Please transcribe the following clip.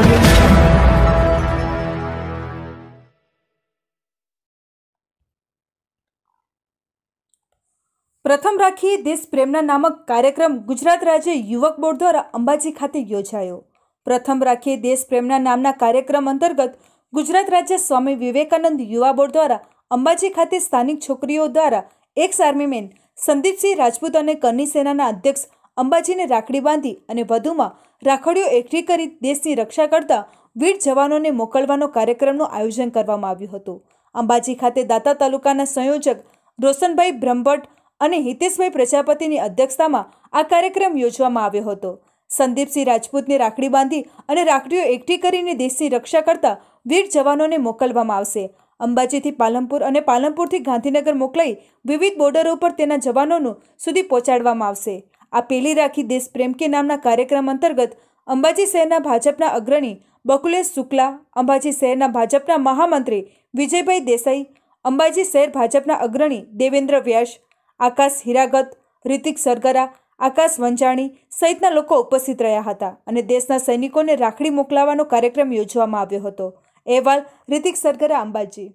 પ્રથમ રાખી દેશ પ્રેમના નામક કાર્યક્રમ ગુજરાત રાજ્ય યુવક બોર્ડ દ્વારા અંબાજી ખાતે યોજાયો પ્રથમ રાખી દેશ પ્રેમના નામના કાર્યક્રમ અંતર્ગત ગુજરાત રાજ્ય સ્વામી વિવેકાનંદ યુવા બોર્ડ દ્વારા અંબાજી ખાતે સ્થાનિક છોકરીઓ દ્વારા એક્સ આર્મીમેન સંદીપસિંહ રાજપૂત અને કરની સેનાના અધ્યક્ષ અંબાજીને રાખડી બાંધી અને વધુમાં રાખડીઓ એકઠી કરી દેશની રક્ષા કરતા વીર જવાનોને મોકલવાનો કાર્યક્રમનું આયોજન કરવામાં આવ્યું હતું અંબાજી ખાતે દાતા તાલુકાના સંયોજક રોશનભાઈ બ્રહ્મભટ્ટ અને હિતેશભાઈ પ્રજાપતિની અધ્યક્ષતામાં આ કાર્યક્રમ યોજવામાં આવ્યો હતો સંદીપસિંહ રાજપૂતને રાખડી બાંધી અને રાખડીઓ એકઠી કરીને દેશની રક્ષા કરતા વીર જવાનોને મોકલવામાં આવશે અંબાજીથી પાલનપુર અને પાલનપુરથી ગાંધીનગર મોકલાઈ વિવિધ બોર્ડરો પર તેના જવાનોનું સુધી પહોંચાડવામાં આવશે આ પેલી રાખી દેશ પ્રેમ કે નામના કાર્યક્રમ અંતર્ગત અંબાજી શહેરના ભાજપના અગ્રણી બકુલેશ શુક્લા અંબાજી શહેરના ભાજપના મહામંત્રી વિજયભાઈ દેસાઈ અંબાજી શહેર ભાજપના અગ્રણી દેવેન્દ્ર વ્યાસ આકાશ હિરાગત રિતિક સરગરા આકાશ વંજાણી સહિતના લોકો ઉપસ્થિત રહ્યા હતા અને દેશના સૈનિકોને રાખડી મોકલાવાનો કાર્યક્રમ યોજવામાં આવ્યો હતો અહેવાલ રિતિક સરગરા અંબાજી